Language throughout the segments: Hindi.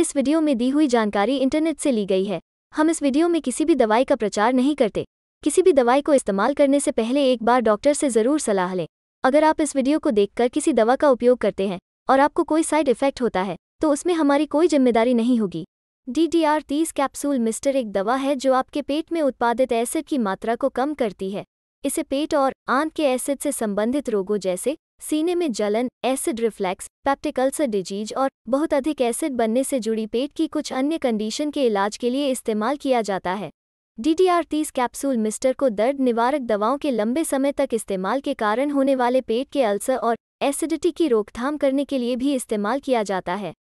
इस वीडियो में दी हुई जानकारी इंटरनेट से ली गई है हम इस वीडियो में किसी भी दवाई का प्रचार नहीं करते किसी भी दवाई को इस्तेमाल करने से पहले एक बार डॉक्टर से ज़रूर सलाह लें अगर आप इस वीडियो को देखकर किसी दवा का उपयोग करते हैं और आपको कोई साइड इफेक्ट होता है तो उसमें हमारी कोई जिम्मेदारी नहीं होगी डी डी आर तीस कैप्सूल मिस्टर एक दवा है जो आपके पेट में उत्पादित एसिड की मात्रा को कम करती है इसे पेट और आंत के एसिड से संबंधित रोगों जैसे सीने में जलन acid reflex peptic ulcer ulcer disease और बहुत अधिक एसिड बनने से जुड़ी पेट की कुछ अन्य कंडीशन के इलाज के लिए इस्तेमाल किया जाता है डीडीआर तीस कैप्सूल मिस्टर को दर्द निवारक दवाओं के लंबे समय तक इस्तेमाल के कारण होने वाले पेट के अल्सर और एसिडिटी की रोकथाम करने के लिए भी इस्तेमाल किया जाता है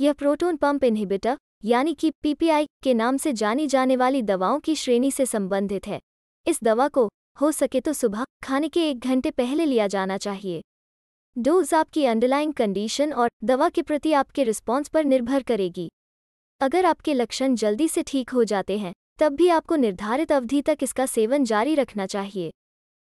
यह प्रोटोन पंप इनहिबिटर यानी कि पीपीआई के नाम से जानी जाने वाली दवाओं की श्रेणी से संबंधित है इस दवा को हो सके तो सुबह खाने के एक घंटे पहले लिया जाना चाहिए डोज आपकी अंडरलाइंग कंडीशन और दवा के प्रति आपके रिस्पॉन्स पर निर्भर करेगी अगर आपके लक्षण जल्दी से ठीक हो जाते हैं तब भी आपको निर्धारित अवधि तक इसका सेवन जारी रखना चाहिए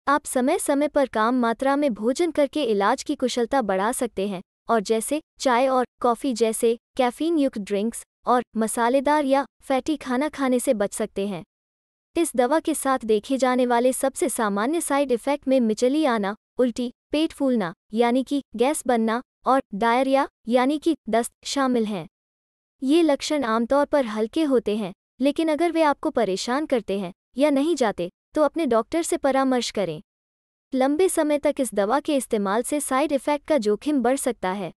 आप समय समय पर काम मात्रा में भोजन करके इलाज की कुशलता बढ़ा सकते हैं और जैसे चाय और कॉफ़ी जैसे कैफीन युक्त ड्रिंक्स और मसालेदार या फैटी खाना खाने से बच सकते हैं इस दवा के साथ देखे जाने वाले सबसे सामान्य साइड इफ़ेक्ट में मिचली आना उल्टी पेट फूलना यानी कि गैस बनना और डायरिया यानी कि दस्त शामिल हैं ये लक्षण आमतौर पर हल्के होते हैं लेकिन अगर वे आपको परेशान करते हैं या नहीं जाते तो अपने डॉक्टर से परामर्श करें लंबे समय तक इस दवा के इस्तेमाल से साइड इफ़ेक्ट का जोखिम बढ़ सकता है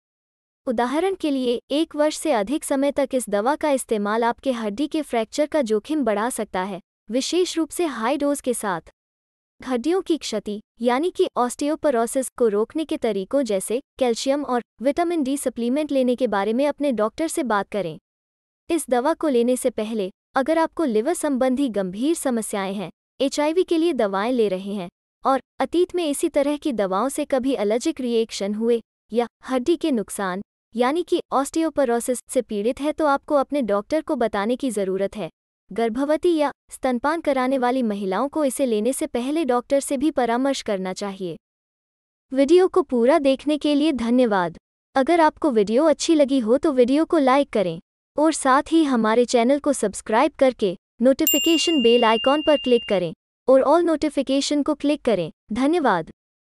उदाहरण के लिए एक वर्ष से अधिक समय तक इस दवा का इस्तेमाल आपके हड्डी के फ्रैक्चर का जोखिम बढ़ा सकता है विशेष रूप से हाई डोज के साथ हड्डियों की क्षति यानी कि ऑस्टियोपरोसिस को रोकने के तरीकों जैसे कैल्शियम और विटामिन डी सप्लीमेंट लेने के बारे में अपने डॉक्टर से बात करें इस दवा को लेने से पहले अगर आपको लिवर संबंधी गंभीर समस्याएं हैं एचआईवी के लिए दवाएं ले रहे हैं और अतीत में इसी तरह की दवाओं से कभी एलर्जिक रिएक्शन हुए या हड्डी के नुकसान यानी कि ऑस्टियोपरोसिस से पीड़ित है तो आपको अपने डॉक्टर को बताने की ज़रूरत है गर्भवती या स्तनपान कराने वाली महिलाओं को इसे लेने से पहले डॉक्टर से भी परामर्श करना चाहिए वीडियो को पूरा देखने के लिए धन्यवाद अगर आपको वीडियो अच्छी लगी हो तो वीडियो को लाइक करें और साथ ही हमारे चैनल को सब्सक्राइब करके नोटिफिकेशन बेल आइकॉन पर क्लिक करें और ऑल नोटिफिकेशन को क्लिक करें धन्यवाद